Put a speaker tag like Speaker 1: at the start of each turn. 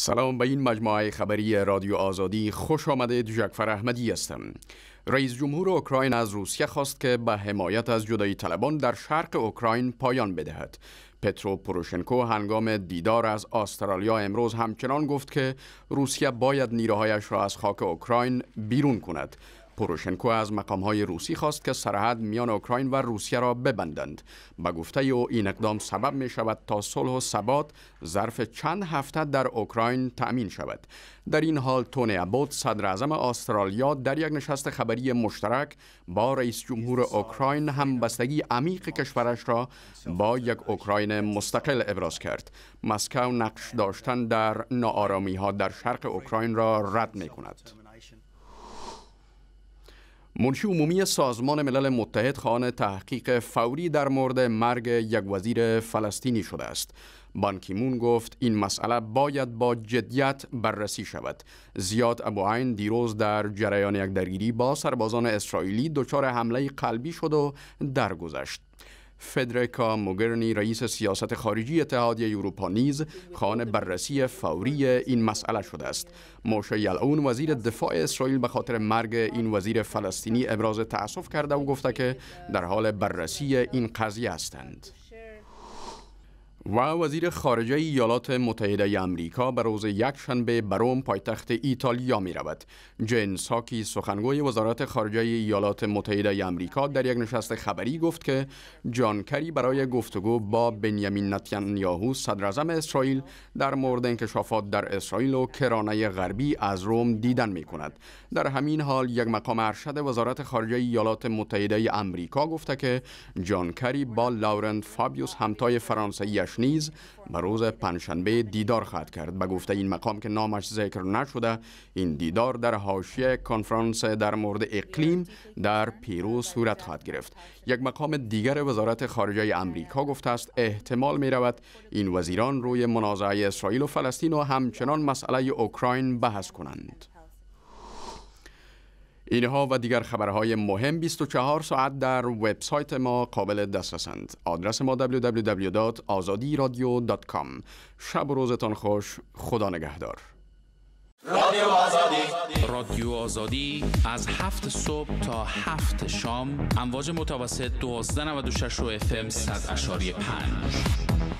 Speaker 1: سلام به این مجموعه خبری رادیو آزادی خوش آمده جعفر احمدی هستم رئیس جمهور اوکراین از روسیه خواست که به حمایت از جدایی طلبان در شرق اوکراین پایان بدهد پترو پروشنکو هنگام دیدار از استرالیا امروز همچنان گفت که روسیه باید نیروهایش را از خاک اوکراین بیرون کند پروشنکو از مقام های روسی خواست که سرحد میان اوکراین و روسیه را ببندند و گفته او این اقدام سبب می شود تا صلح و ثبات ظرف چند هفته در اوکراین تأمین شود در این حال تونی ابوت صدر اعظم استرالیا در یک نشست خبری مشترک با رئیس جمهور اوکراین همبستگی عمیق کشورش را با یک اوکراین مستقل ابراز کرد مسکو نقش داشتن در ناآرامی ها در شرق اوکراین را رد می کند منشی عمومی سازمان ملل متحد خواهان تحقیق فوری در مورد مرگ یک وزیر فلسطینی شده است. بانکیمون گفت این مسئله باید با جدیت بررسی شود. زیاد ابو عین دیروز در جریان یک درگیری با سربازان اسرائیلی دچار حمله قلبی شد و درگذشت. فدریکا موگرنی رئیس سیاست خارجی اتحادیه اروپا نیز خانه بررسی فوری این مسئله شده است موشه یلعون وزیر دفاع اسرائیل به خاطر مرگ این وزیر فلسطینی ابراز تاسف کرده و گفته که در حال بررسی این قضیه هستند و وزیر خارجه ایالات متحده آمریکا امریکا به روز یکشنبه به روم پایتخت ایتالیا می رود. جین ساکی سخنگوی وزارت خارجه ایالات متحده آمریکا امریکا در یک نشست خبری گفت که جان کری برای گفتگو با بنیامین نتانیاهو صدر اسرائیل در مورد انکشافات در اسرائیل و کرانه غربی از روم دیدن می کند. در همین حال یک مقام ارشد وزارت خارجه ایالات متحده ای امریکا گفته که جان کری با لاورنت فابیوس همتای فرانسوی خانوادهش نیز به روز پنجشنبه دیدار خواهد کرد به گفته این مقام که نامش ذکر نشده این دیدار در حاشیه کنفرانس در مورد اقلیم در پیرو صورت خواهد گرفت یک مقام دیگر وزارت خارجه امریکا گفته است احتمال می رود این وزیران روی منازعه اسرائیل و فلسطین و همچنان مسئله اوکراین بحث کنند اینها و دیگر خبرهای مهم 24 ساعت در وبسایت ما قابل دسترسند. آدرس ما www.azadiradio.com شب و روزتان خوش خدا نگهدار رادیو آزادی رادیو آزادی از هفت صبح تا هفت شام امواج متوسط 1296 و FM 100.5